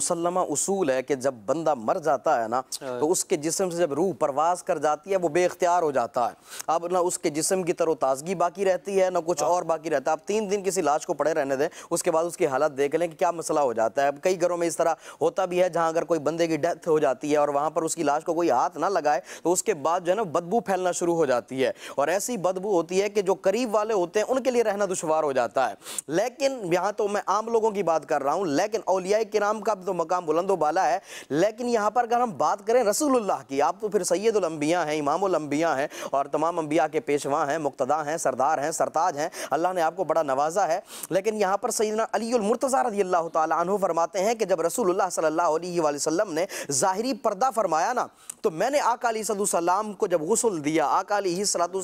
मुसलमा उसूल है कि जब बंदा मर जाता है ना तो हाँ। उसके जिसम से जब रूह परवास कर जाती है वो बेख्तियार हो जाता है अब ना उसके जिसम की तरह ताजगी बाकी रहती है ना कुछ हाँ। और बाकी रहता है आप तीन दिन किसी लाश को पड़े रहने दें उसके बाद उसकी हालत देख लें कि क्या मसला हो जाता है अब कई घरों में इस तरह होता भी है जहाँ अगर कोई बंदे की डेथ हो जाती है और वहाँ पर उसकी लाश को कोई हाथ ना लगाए तो उसके बाद जो है ना बदबू फैलना शुरू हो जाती है और ऐसी बदबू होती है कि जो करीब वाले होते हैं उनके लिए रहना दुशवार हो जाता है लेकिन यहाँ तो मैं आम लोगों की बात कर रहा हूँ लेकिन अलिया कराम का तो तो मकाम बुलंदो बाला है लेकिन यहाँ पर अगर हम बात करें रसूलुल्लाह की आप तो फिर सैदुलम्बिया हैं इमामबिया हैं और तमाम अम्बिया के पेशवा हैं मुक्तदा हैं सरदार हैं सरताज हैं अल्लाह ने आपको बड़ा नवाजा है लेकिन यहाँ पर सैदना अलीमरतज़ा रजी अल्लाह तु फरमाते हैं कि जब रसूल सल्ला वसम ने ज़ाहरी पर्दा फरमाया ना तो मैंने आका सलाम को जब गसल दिया आका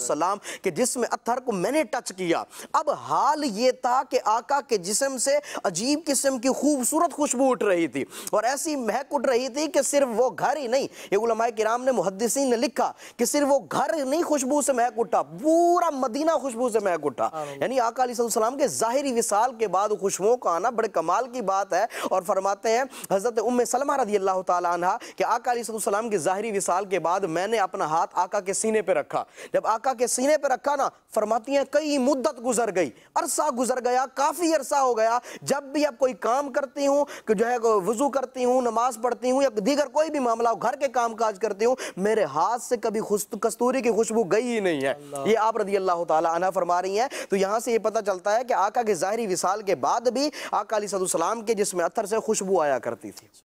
सलाम के जिसम अत्थर को मैंने टच किया अब हाल ये था कि आका के जिसम से अजीब किस्म की खूबसूरत खुशबू उठ रही थी थी और ऐसी महक उठ रही थी कि सिर्फ वो घर ही नहीं ये गुलमाए किराम ने मुहदसिन ने लिखा कि सिर्फ वो घर नहीं खुशबू से महक उठा पूरा मदीना खुशबू से महक उठा यानी आका सलाम के ज़ाहरी विसाल के बाद खुशबुओं का आना बड़े कमाल की बात है और फरमाते हैं हज़रत उम सलमा रदी अल्लाह तह कि आका सलाम के ज़ाहरी विसाल के बाद मैंने अपना हाथ आका के सीने पर रखा जब आका के सीने पर रखा ना फरमाती हैं कई मुद्दत गुजर गई अरसा गुजर गया काफ़ी अरसा हो गया जब भी आप कोई काम करती हूँ कि जो है वज़ू करती हूँ नमाज पढ़ती हूँ या दीगर कोई भी मामला हो घर के काम काज करती हूँ मेरे हाथ से कभी कस्तूरी की खुशबू गई ही नहीं है ये आप रजी अल्लाह तना फरमा रही हैं तो यहाँ से ये पता चलता है कि आका के ज़ाहरी विसाल के बाद भी आका सलाम के जिसमें अत्थर से खुशबू आया करती थी